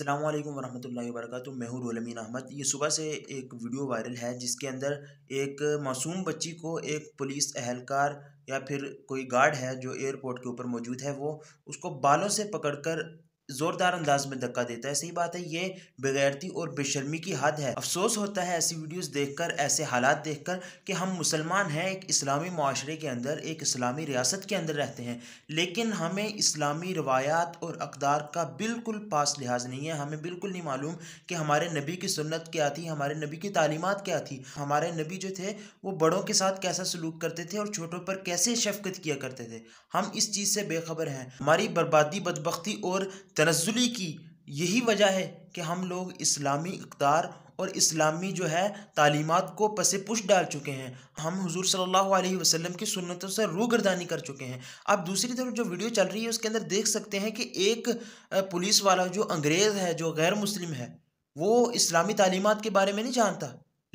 अल्लाम वरह वर्क मैं हूँ रोलमीन अहमद ये सुबह से एक वीडियो वायरल है जिसके अंदर एक मासूम बच्ची को एक पुलिस अहलकार या फिर कोई गार्ड है जो एयरपोर्ट के ऊपर मौजूद है वो उसको बालों से पकड़कर जोरदार अंदाज में धक्का देता है सही बात है ये बेग़ैरती और बेशर्मी की हद है अफसोस होता है ऐसी वीडियोस देखकर ऐसे हालात देखकर कि हम मुसलमान हैं एक इस्लामी माशरे के अंदर एक इस्लामी रियासत के अंदर रहते हैं लेकिन हमें इस्लामी रवायात और अकदार का बिल्कुल पास लिहाज नहीं है हमें बिल्कुल नहीं मालूम कि हमारे नबी की सुनत क्या थी हमारे नबी की तालीमत क्या थी हमारे नबी जो थे वो बड़ों के साथ कैसा सलूक करते थे और छोटों पर कैसे शफकत किया करते थे हम इस चीज़ से बेखबर हैं हमारी बर्बादी बदबख्ती और तनजुली की यही वजह है कि हम लोग इस्लामी इकदार और इस्लामी जो है तालीमत को पसे पुश डाल चुके हैं हम हुजूर सल्लल्लाहु अलैहि वसल्लम की सुन्नतों से रूगर्दानी कर चुके हैं आप दूसरी तरफ जो वीडियो चल रही है उसके अंदर देख सकते हैं कि एक पुलिस वाला जो अंग्रेज़ है जो गैर मुस्लिम है वो इस्लामी तालीमत के बारे में नहीं जानता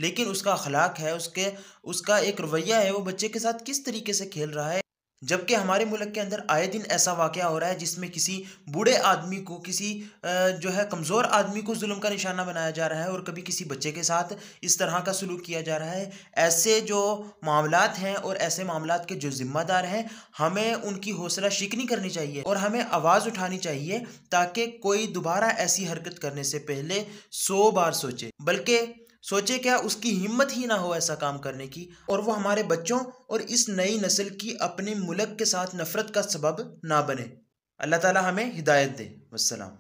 लेकिन उसका अखलाक है उसके उसका एक रवैया है वो बच्चे के साथ किस तरीके से खेल रहा है जबकि हमारे मुल्क के अंदर आए दिन ऐसा वाक़ हो रहा है जिसमें किसी बूढ़े आदमी को किसी जो है कमज़ोर आदमी को जुल्म का निशाना बनाया जा रहा है और कभी किसी बच्चे के साथ इस तरह का सलूक किया जा रहा है ऐसे जो मामला हैं और ऐसे मामला के जो ज़िम्मेदार हैं हमें उनकी हौसला शिकनी करनी चाहिए और हमें आवाज़ उठानी चाहिए ताकि कोई दोबारा ऐसी हरकत करने से पहले सौ बार सोचे बल्कि सोचे क्या उसकी हिम्मत ही ना हो ऐसा काम करने की और वो हमारे बच्चों और इस नई नस्ल की अपने मुल्क के साथ नफरत का सबब ना बने अल्लाह ताला हमें हिदायत दे वसलाम